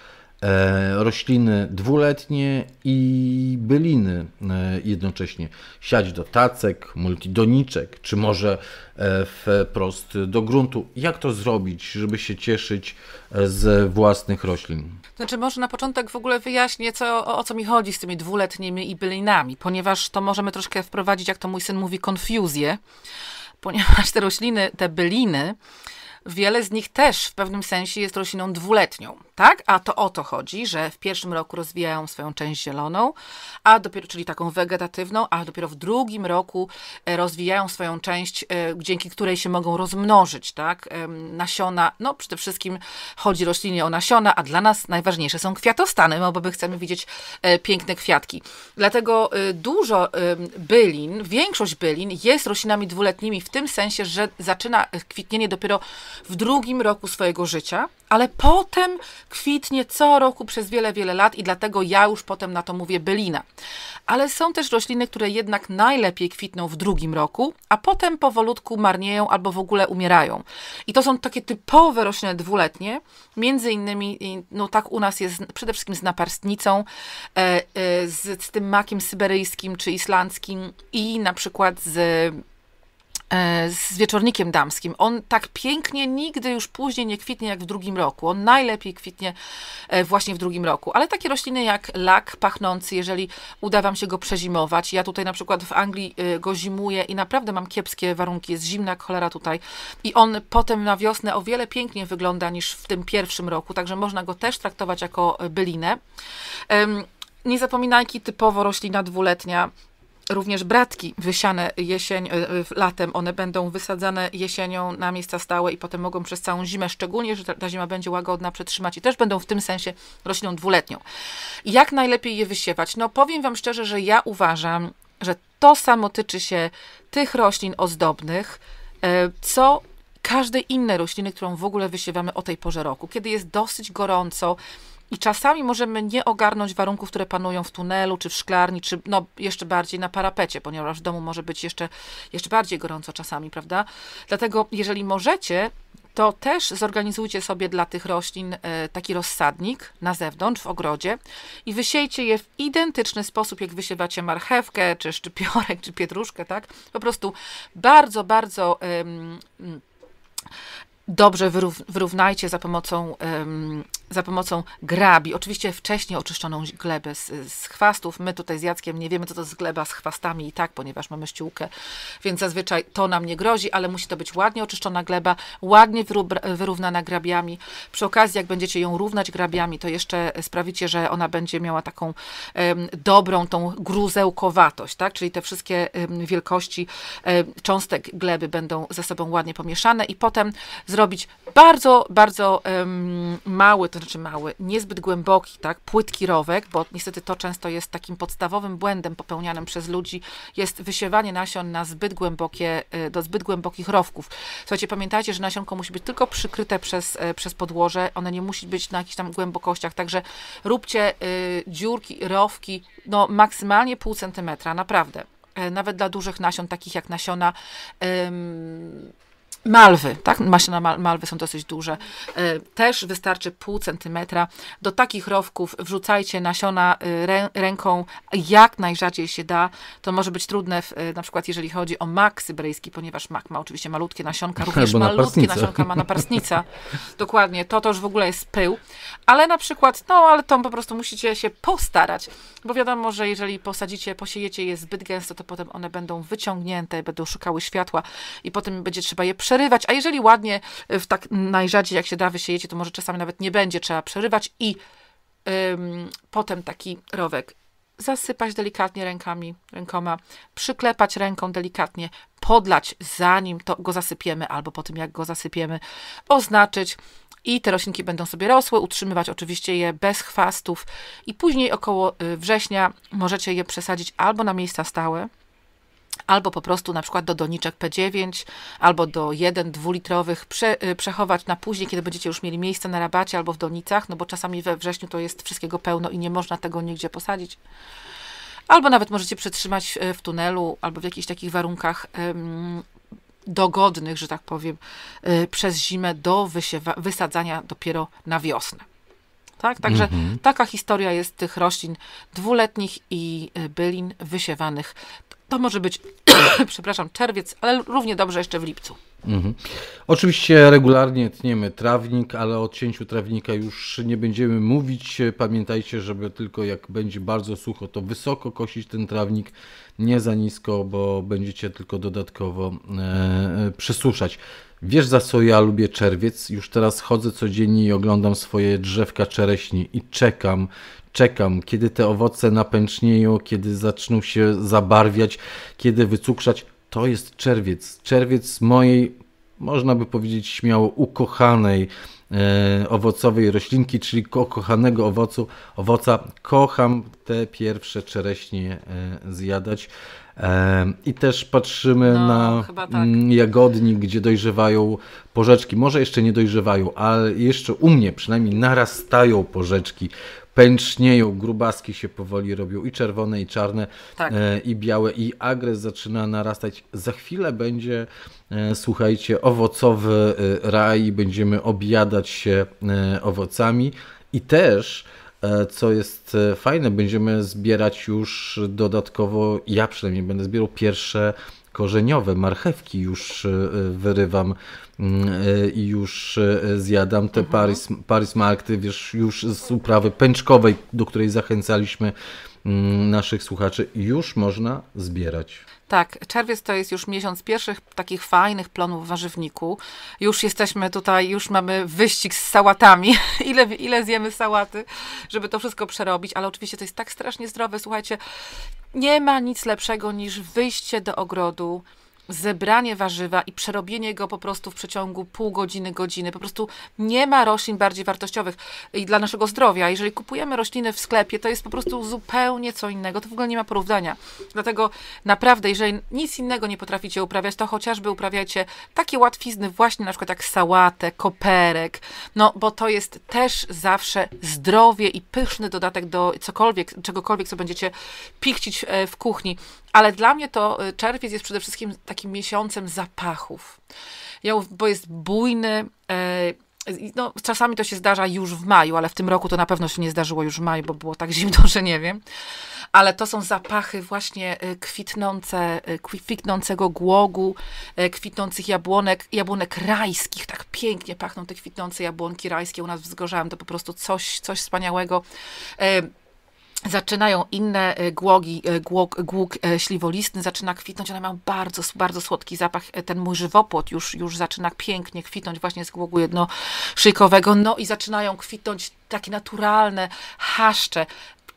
E, rośliny dwuletnie i byliny e, jednocześnie. Siać do tacek, multidoniczek, czy może e, wprost do gruntu. Jak to zrobić, żeby się cieszyć z własnych roślin? Znaczy, może na początek w ogóle wyjaśnię, co, o, o co mi chodzi z tymi dwuletnimi i bylinami, ponieważ to możemy troszkę wprowadzić, jak to mój syn mówi, konfuzję, ponieważ te rośliny, te byliny, wiele z nich też w pewnym sensie jest rośliną dwuletnią, tak? A to o to chodzi, że w pierwszym roku rozwijają swoją część zieloną, a dopiero, czyli taką wegetatywną, a dopiero w drugim roku e, rozwijają swoją część, e, dzięki której się mogą rozmnożyć, tak? Nasiona, no przede wszystkim chodzi roślinie o nasiona, a dla nas najważniejsze są kwiatostany, no bo chcemy widzieć e, piękne kwiatki. Dlatego dużo bylin, większość bylin jest roślinami dwuletnimi w tym sensie, że zaczyna kwitnienie dopiero w drugim roku swojego życia, ale potem kwitnie co roku przez wiele, wiele lat i dlatego ja już potem na to mówię bylina. Ale są też rośliny, które jednak najlepiej kwitną w drugim roku, a potem powolutku marnieją albo w ogóle umierają. I to są takie typowe rośliny dwuletnie, między innymi, no tak u nas jest przede wszystkim z naparstnicą, e, e, z, z tym makiem syberyjskim czy islandzkim i na przykład z E, z wieczornikiem damskim. On tak pięknie nigdy już później nie kwitnie jak w drugim roku. On najlepiej kwitnie e, właśnie w drugim roku. Ale takie rośliny jak lak pachnący, jeżeli uda Wam się go przezimować. Ja tutaj na przykład w Anglii e, go zimuję i naprawdę mam kiepskie warunki. Jest zimna cholera tutaj. I on potem na wiosnę o wiele piękniej wygląda niż w tym pierwszym roku. Także można go też traktować jako bylinę. Nie zapominajki, typowo roślina dwuletnia. Również bratki wysiane jesień, e, latem, one będą wysadzane jesienią na miejsca stałe i potem mogą przez całą zimę, szczególnie, że ta zima będzie łagodna, przetrzymać i też będą w tym sensie rośliną dwuletnią. Jak najlepiej je wysiewać? No powiem Wam szczerze, że ja uważam, że to samo tyczy się tych roślin ozdobnych, e, co każdej innej rośliny, którą w ogóle wysiewamy o tej porze roku, kiedy jest dosyć gorąco, i czasami możemy nie ogarnąć warunków, które panują w tunelu, czy w szklarni, czy no, jeszcze bardziej na parapecie, ponieważ w domu może być jeszcze, jeszcze bardziej gorąco czasami, prawda? Dlatego, jeżeli możecie, to też zorganizujcie sobie dla tych roślin e, taki rozsadnik na zewnątrz, w ogrodzie i wysiejcie je w identyczny sposób, jak wysiewacie marchewkę, czy szczypiorek, czy pietruszkę, tak? Po prostu bardzo, bardzo. Um, dobrze wyrów, wyrównajcie za pomocą, za pomocą grabi. Oczywiście wcześniej oczyszczoną glebę z, z, chwastów. My tutaj z Jackiem nie wiemy, co to jest gleba z chwastami i tak, ponieważ mamy ściółkę, więc zazwyczaj to nam nie grozi, ale musi to być ładnie oczyszczona gleba, ładnie wyrównana grabiami. Przy okazji, jak będziecie ją równać grabiami, to jeszcze sprawicie, że ona będzie miała taką dobrą, tą gruzełkowatość, tak? Czyli te wszystkie wielkości cząstek gleby będą ze sobą ładnie pomieszane i potem zrobić zrobić bardzo, bardzo um, mały, to znaczy mały, niezbyt głęboki, tak, płytki rowek, bo niestety to często jest takim podstawowym błędem popełnianym przez ludzi, jest wysiewanie nasion na zbyt głębokie, e, do zbyt głębokich rowków. Słuchajcie, pamiętajcie, że nasionko musi być tylko przykryte przez, e, przez podłoże, one nie musi być na jakichś tam głębokościach, także róbcie y, dziurki, rowki, no maksymalnie pół centymetra, naprawdę. Nawet dla dużych nasion, takich jak nasiona, Malwy, tak? Masiona malwy są dosyć duże. E, też wystarczy pół centymetra. Do takich rowków wrzucajcie nasiona e, ręką jak najrzadziej się da. To może być trudne, w, e, na przykład jeżeli chodzi o mak sybryjski, ponieważ mak ma oczywiście malutkie nasionka, również malutkie nasionka ma naparstnica. Dokładnie, to to już w ogóle jest pył. Ale na przykład, no ale to po prostu musicie się postarać, bo wiadomo, że jeżeli posadzicie, posiejecie je zbyt gęsto, to potem one będą wyciągnięte, będą szukały światła i potem będzie trzeba je przesunąć przerywać, a jeżeli ładnie, e, w tak najrzadziej jak się da wysiejecie, to może czasami nawet nie będzie trzeba przerywać i ym, potem taki rowek zasypać delikatnie rękami, rękoma, przyklepać ręką delikatnie, podlać zanim to go zasypiemy albo po tym jak go zasypiemy, oznaczyć i te roślinki będą sobie rosły, utrzymywać oczywiście je bez chwastów i później około e, września możecie je przesadzić albo na miejsca stałe, albo po prostu na przykład do doniczek P9, albo do 1, 2-litrowych prze, y, przechować na później, kiedy będziecie już mieli miejsce na rabacie albo w donicach, no bo czasami we wrześniu to jest wszystkiego pełno i nie można tego nigdzie posadzić. Albo nawet możecie przetrzymać y, w tunelu albo w jakichś takich warunkach ym, dogodnych, że tak powiem, y, przez zimę do wysiewa, wysadzania dopiero na wiosnę. Tak? Także mm -hmm. taka historia jest tych roślin dwuletnich i y, bylin wysiewanych to może być, przepraszam, czerwiec, ale równie dobrze jeszcze w lipcu. Mhm. Oczywiście regularnie tniemy trawnik, ale o cięciu trawnika już nie będziemy mówić. Pamiętajcie, żeby tylko jak będzie bardzo sucho, to wysoko kosić ten trawnik, nie za nisko, bo będziecie tylko dodatkowo e, e przesuszać. Wiesz za co ja lubię czerwiec? Już teraz chodzę codziennie i oglądam swoje drzewka czereśni i czekam, czekam, kiedy te owoce napęcznieją, kiedy zaczną się zabarwiać, kiedy wycukrzać. To jest czerwiec. Czerwiec mojej, można by powiedzieć śmiało, ukochanej e, owocowej roślinki, czyli ukochanego owocu, owoca. Kocham te pierwsze czereśnie e, zjadać. E, I też patrzymy no, na tak. jagodnik, gdzie dojrzewają porzeczki. Może jeszcze nie dojrzewają, ale jeszcze u mnie przynajmniej narastają porzeczki pęcznieją, grubaski się powoli robią i czerwone, i czarne, tak. e, i białe, i agres zaczyna narastać. Za chwilę będzie, e, słuchajcie, owocowy e, raj, będziemy objadać się e, owocami i też e, co jest e, fajne, będziemy zbierać już dodatkowo, ja przynajmniej będę zbierał pierwsze korzeniowe, marchewki już e, wyrywam mm, e, i już e, zjadam. Te mhm. Paris, Paris Markty wiesz, już z uprawy pęczkowej, do której zachęcaliśmy mm, naszych słuchaczy, już można zbierać. Tak, czerwiec to jest już miesiąc pierwszych takich fajnych plonów w warzywniku. Już jesteśmy tutaj, już mamy wyścig z sałatami. Ile, ile zjemy sałaty, żeby to wszystko przerobić, ale oczywiście to jest tak strasznie zdrowe. Słuchajcie, nie ma nic lepszego niż wyjście do ogrodu, zebranie warzywa i przerobienie go po prostu w przeciągu pół godziny, godziny. Po prostu nie ma roślin bardziej wartościowych i dla naszego zdrowia. Jeżeli kupujemy rośliny w sklepie, to jest po prostu zupełnie co innego. To w ogóle nie ma porównania. Dlatego naprawdę, jeżeli nic innego nie potraficie uprawiać, to chociażby uprawiajcie takie łatwizny właśnie na przykład jak sałatę, koperek, no bo to jest też zawsze zdrowie i pyszny dodatek do cokolwiek, czegokolwiek, co będziecie pichcić e, w kuchni. Ale dla mnie to y, czerwiec jest przede wszystkim takim miesiącem zapachów. Ja, bo jest bujny. E, no, czasami to się zdarza już w maju, ale w tym roku to na pewno się nie zdarzyło już w maju, bo było tak zimno, że nie wiem. Ale to są zapachy właśnie y, kwitnące, y, kwitnącego głogu, kwitnących jabłonek, jabłonek rajskich. Tak pięknie pachną te kwitnące jabłonki rajskie u nas w Wzgorzałem. To po prostu coś, coś wspaniałego. E, zaczynają inne e, głogi, e, głog, głóg e, śliwolistny zaczyna kwitnąć, one mają bardzo, bardzo słodki zapach, ten mój żywopłot już, już zaczyna pięknie kwitnąć właśnie z głogu jednoszyjkowego, no i zaczynają kwitnąć takie naturalne haszcze,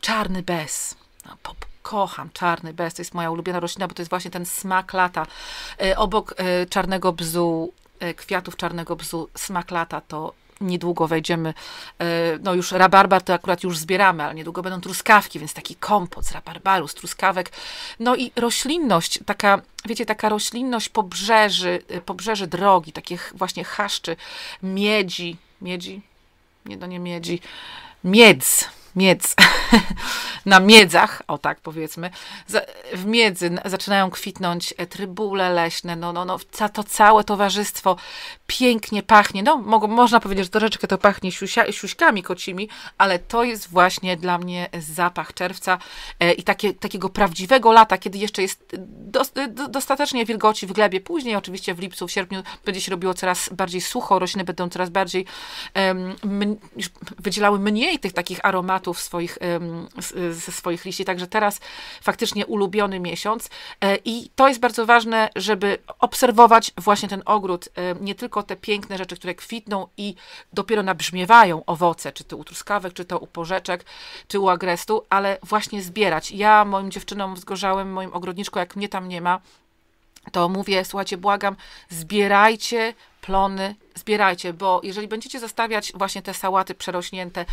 czarny bez, no, kocham czarny bez, to jest moja ulubiona roślina, bo to jest właśnie ten smak lata, obok czarnego bzu, kwiatów czarnego bzu, smak lata to Niedługo wejdziemy, e, no już rabarbar to akurat już zbieramy, ale niedługo będą truskawki, więc taki kompot z rabarbaru, z truskawek. No i roślinność, taka, wiecie, taka roślinność pobrzeży, e, pobrzeży drogi, takich właśnie chaszczy, miedzi, miedzi, nie do nie miedzi, miedz, miedz, na miedzach, o tak powiedzmy, w miedzy zaczynają kwitnąć e, trybule leśne, no, no, no, to całe towarzystwo pięknie pachnie, no, mogą, można powiedzieć, że troszeczkę to pachnie siusia, siuśkami kocimi, ale to jest właśnie dla mnie zapach czerwca e, i takie, takiego prawdziwego lata, kiedy jeszcze jest dostatecznie wilgoci w glebie, później oczywiście w lipcu, w sierpniu będzie się robiło coraz bardziej sucho, rośliny będą coraz bardziej wydzielały mniej tych takich aromatów, kwiatów swoich, ze swoich liści. Także teraz faktycznie ulubiony miesiąc. E, I to jest bardzo ważne, żeby obserwować właśnie ten ogród, e, nie tylko te piękne rzeczy, które kwitną i dopiero nabrzmiewają owoce, czy to u truskawek, czy to u porzeczek, czy u agrestu, ale właśnie zbierać. Ja moim dziewczynom zgorzałem, moim ogrodniczkom, jak mnie tam nie ma, to mówię, słuchajcie, błagam, zbierajcie plony, zbierajcie, bo jeżeli będziecie zostawiać właśnie te sałaty przerośnięte,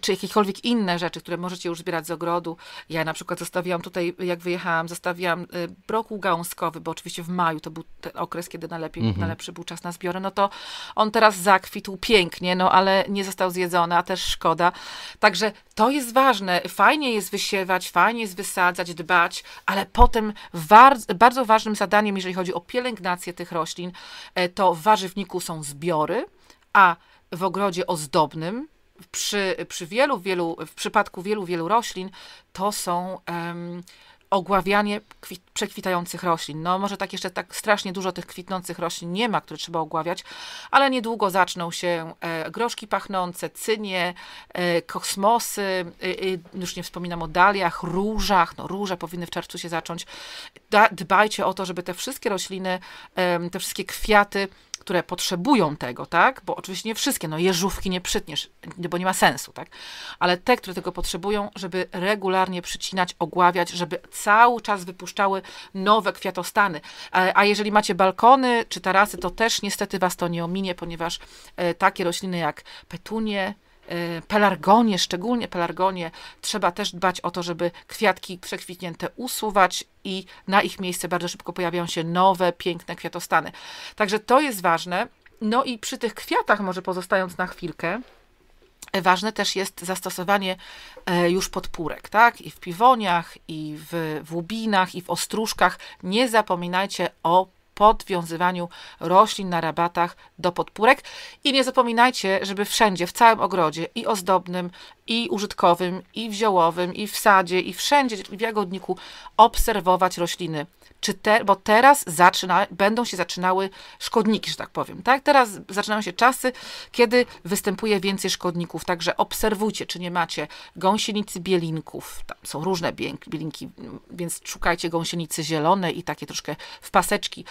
czy jakiekolwiek inne rzeczy, które możecie już zbierać z ogrodu, ja na przykład zostawiłam tutaj, jak wyjechałam, zostawiłam y, brokuł gałązkowy, bo oczywiście w maju to był ten okres, kiedy najlepiej, mhm. najlepszy był czas na zbiory, no to on teraz zakwitł pięknie, no ale nie został zjedzony, a też szkoda. Także to jest ważne, fajnie jest wysiewać, fajnie jest wysadzać, dbać, ale potem bardzo ważnym zadaniem, jeżeli chodzi o pielęgnację tych roślin, e, to w warzywniku są zbiory, a w ogrodzie ozdobnym przy, przy wielu, wielu, w przypadku wielu, wielu roślin to są ogławianie przekwitających roślin. No może tak jeszcze tak strasznie dużo tych kwitnących roślin nie ma, które trzeba ogławiać, ale niedługo zaczną się e, groszki pachnące, cynie, e, kosmosy, e, już nie wspominam o daliach, różach. No róże powinny w czerwcu się zacząć. dbajcie o to, żeby te wszystkie rośliny, te wszystkie kwiaty które potrzebują tego, tak? Bo oczywiście nie wszystkie, no jeżówki nie przytniesz, bo nie ma sensu, tak? Ale te, które tego potrzebują, żeby regularnie przycinać, ogławiać, żeby cały czas wypuszczały nowe kwiatostany. A jeżeli macie balkony czy tarasy, to też niestety was to nie ominie, ponieważ e, takie rośliny jak petunie, Y, pelargonie, szczególnie pelargonie, trzeba też dbać o to, żeby kwiatki przekwitnięte usuwać i na ich miejsce bardzo szybko pojawiają się nowe, piękne kwiatostany. Także to jest ważne. No i przy tych kwiatach, może pozostając na chwilkę, Ważne też jest zastosowanie e, już podpórek, tak? I w piwoniach, i w, łubinach, i w ostróżkach. Nie zapominajcie o podwiązywaniu roślin na rabatach do podpórek. I nie zapominajcie, żeby wszędzie, w całym ogrodzie i ozdobnym, i użytkowym, i w ziołowym, i w sadzie, i wszędzie, w jagodniku obserwować rośliny. Czy te, bo teraz zaczyna, będą się zaczynały szkodniki, że tak powiem. Tak? Teraz zaczynają się czasy, kiedy występuje więcej szkodników, także obserwujcie, czy nie macie gąsienicy bielinków. Tam są różne bielinki, więc szukajcie gąsienicy zielonej i takie troszkę w paseczki.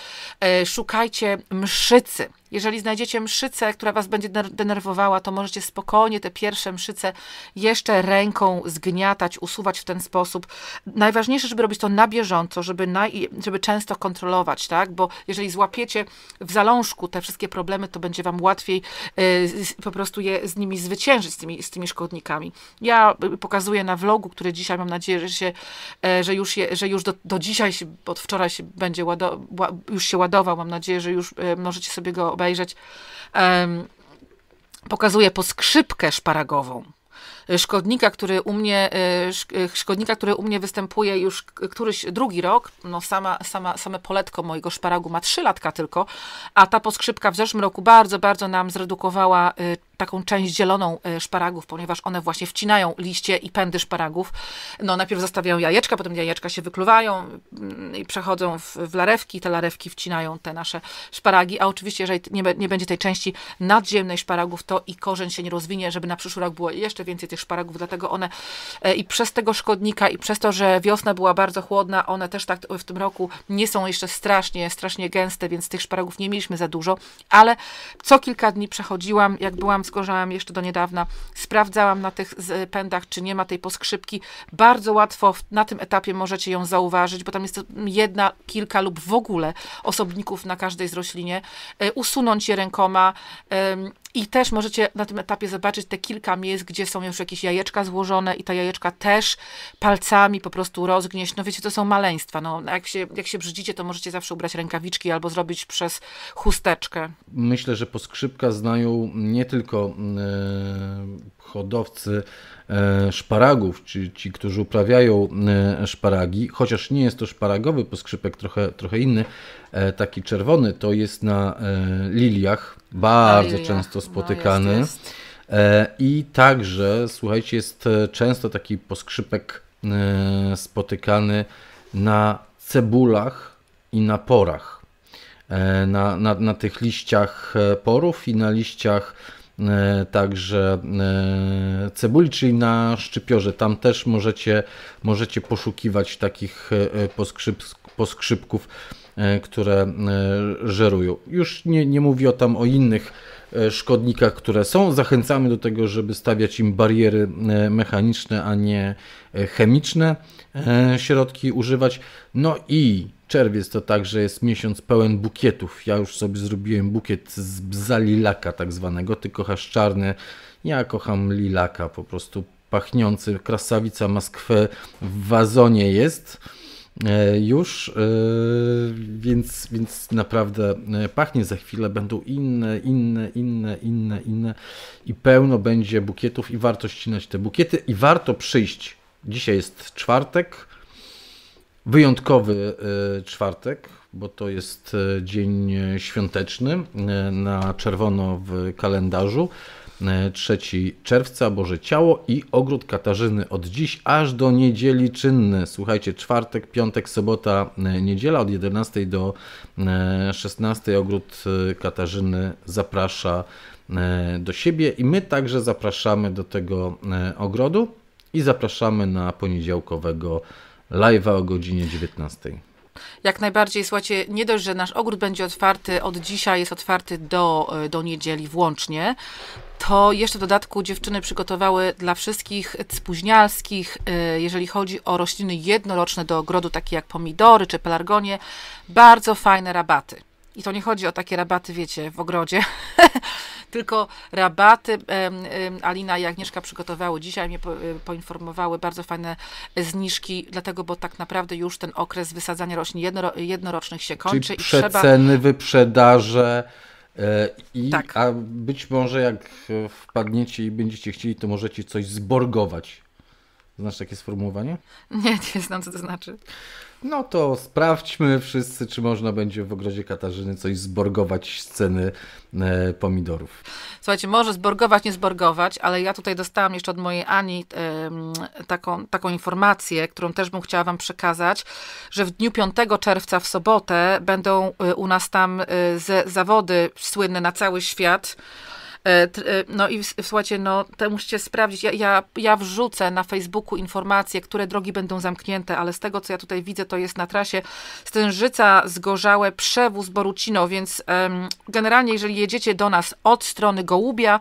E, szukajcie mszycy. Jeżeli znajdziecie mszycę, która was będzie denerwowała, to możecie spokojnie te pierwsze mszyce jeszcze ręką zgniatać, usuwać w ten sposób. Najważniejsze, żeby robić to na bieżąco, żeby, na, żeby często kontrolować, tak? Bo jeżeli złapiecie w zalążku te wszystkie problemy, to będzie Wam łatwiej y, po prostu je z nimi zwyciężyć, z tymi, z tymi szkodnikami. Ja y, pokazuję na vlogu, który dzisiaj mam nadzieję, że, się, e, że już, je, że już do, do dzisiaj, się, od wczoraj się będzie łado, już się ładował, mam nadzieję, że już y, możecie sobie go obejrzeć. Pokazuję po poskrzypkę szparagową szkodnika, który u mnie, e, e, szkodnika, który u mnie występuje już któryś drugi rok. No sama, sama, same poletko mojego szparagu ma trzy latka tylko, a ta poskrzypka w zeszłym roku bardzo, bardzo nam zredukowała e, taką część zieloną e, szparagów, ponieważ one właśnie wcinają liście i pędy szparagów. No, najpierw zostawiają jajeczka, potem jajeczka się wykluwają mm, i przechodzą w, w larewki. Te larewki wcinają te nasze szparagi, a oczywiście, jeżeli nie, nie będzie tej części nadziemnej szparagów, to i korzeń się nie rozwinie, żeby na przyszły rok było jeszcze więcej tych szparagów, dlatego one e, i przez tego szkodnika i przez to, że wiosna była bardzo chłodna, one też tak w tym roku nie są jeszcze strasznie, strasznie gęste, więc tych szparagów nie mieliśmy za dużo, ale co kilka dni przechodziłam, jak byłam z zgorzałam jeszcze do niedawna. Sprawdzałam na tych pędach, czy nie ma tej poskrzypki. Bardzo łatwo na tym etapie możecie ją zauważyć, bo tam jest jedna, kilka lub w ogóle osobników na każdej z roślinie. E, usunąć je rękoma, i też możecie na tym etapie zobaczyć te kilka miejsc, gdzie są już jakieś jajeczka złożone i ta jajeczka też palcami po prostu rozgnieść. No wiecie, to są maleństwa. No, jak, się, jak się brzydzicie, to możecie zawsze ubrać rękawiczki albo zrobić przez chusteczkę. Myślę, że poskrzypka znają nie tylko mm, e, hodowcy e, szparagów, czy ci, którzy uprawiają e, szparagi, chociaż nie jest to szparagowy poskrzypek, trochę, trochę inny, e, taki czerwony, to jest na liliach, bardzo liliach. często spotykany. No jest, jest. I także, słuchajcie, jest często taki poskrzypek spotykany na cebulach i na porach. Na, na, na tych liściach porów i na liściach E, także e, cebuli, czyli na szczypiorze. Tam też możecie, możecie poszukiwać takich poskrzyp, e, poskrzypków, które żerują. Już nie, nie mówię tam o innych szkodnikach, które są. Zachęcamy do tego, żeby stawiać im bariery mechaniczne, a nie chemiczne środki używać. No i czerwiec to także jest miesiąc pełen bukietów. Ja już sobie zrobiłem bukiet z bza lilaka tak zwanego. Ty kochasz czarny, ja kocham lilaka, po prostu pachniący. Krasawica Maskwę w wazonie jest e, już, e, więc, więc naprawdę e, pachnie za chwilę, będą inne, inne, inne, inne, inne i pełno będzie bukietów i warto ścinać te bukiety i warto przyjść. Dzisiaj jest czwartek, wyjątkowy e, czwartek, bo to jest e, dzień e, świąteczny na czerwono w kalendarzu. 3 czerwca Boże Ciało i Ogród Katarzyny od dziś aż do niedzieli czynny. Słuchajcie, czwartek, piątek, sobota, niedziela od 11 do 16 Ogród Katarzyny zaprasza do siebie i my także zapraszamy do tego ogrodu i zapraszamy na poniedziałkowego live'a o godzinie 19. Jak najbardziej, słuchajcie, nie dość, że nasz ogród będzie otwarty, od dzisiaj jest otwarty do, e, do niedzieli włącznie, to jeszcze w dodatku dziewczyny przygotowały dla wszystkich spóźnialskich, e, jeżeli chodzi o rośliny jednoroczne do ogrodu, takie jak pomidory czy pelargonie, bardzo fajne rabaty. I to nie chodzi o takie rabaty, wiecie, w ogrodzie, tylko rabaty Alina i Agnieszka przygotowały dzisiaj, mnie e, poinformowały, bardzo fajne zniżki, dlatego, bo tak naprawdę już ten okres wysadzania roślin jednoro, jednorocznych się kończy. Czyli i przeceny, wyprzedaże. E, I, tak. A być może jak e, wpadniecie i będziecie chcieli, to możecie coś zborgować. Znasz takie sformułowanie? Nie, nie znam, co to znaczy. No to sprawdźmy wszyscy, czy można będzie w ogrodzie Katarzyny coś zborgować z e, pomidorów. Słuchajcie, może zborgować, nie zborgować, ale ja tutaj dostałam jeszcze od mojej Ani e, taką, taką informację, którą też bym chciała Wam przekazać, że w dniu 5 czerwca w sobotę będą y, u nas tam e, zawody słynne na cały świat. E, e, no i słuchajcie, no to musicie sprawdzić. Ja, ja, ja wrzucę na Facebooku informacje, które drogi będą zamknięte, ale z tego, co ja tutaj widzę, to jest na trasie Stężyca, Zgorzałe, Przewóz, Borucino, więc um, generalnie, jeżeli jedziecie do nas od strony Gołubia,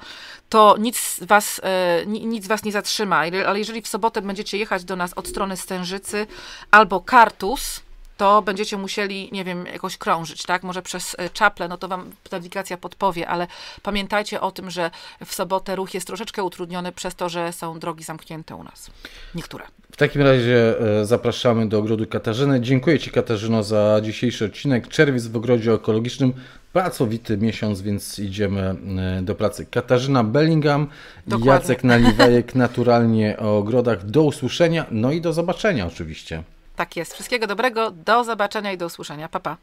to nic was, e, nic was nie zatrzyma. Ale jeżeli w sobotę będziecie jechać do nas od strony Stężycy albo Kartus, to będziecie musieli, nie wiem, jakoś krążyć, tak? Może przez e, czaplę, no to wam ta aplikacja podpowie, ale pamiętajcie o tym, że w sobotę ruch jest troszeczkę utrudniony przez to, że są drogi zamknięte u nas. Niektóre. W takim razie e, zapraszamy do ogrodu Katarzyny. Dziękuję Ci Katarzyno za dzisiejszy odcinek. Czerwiec w ogrodzie ekologicznym. Pracowity miesiąc, więc idziemy e, do pracy. Katarzyna Bellingham, Dokładnie. Jacek Naliwajek, naturalnie o ogrodach. Do usłyszenia, no i do zobaczenia oczywiście. Tak jest. Wszystkiego dobrego. Do zobaczenia i do usłyszenia. Pa, pa.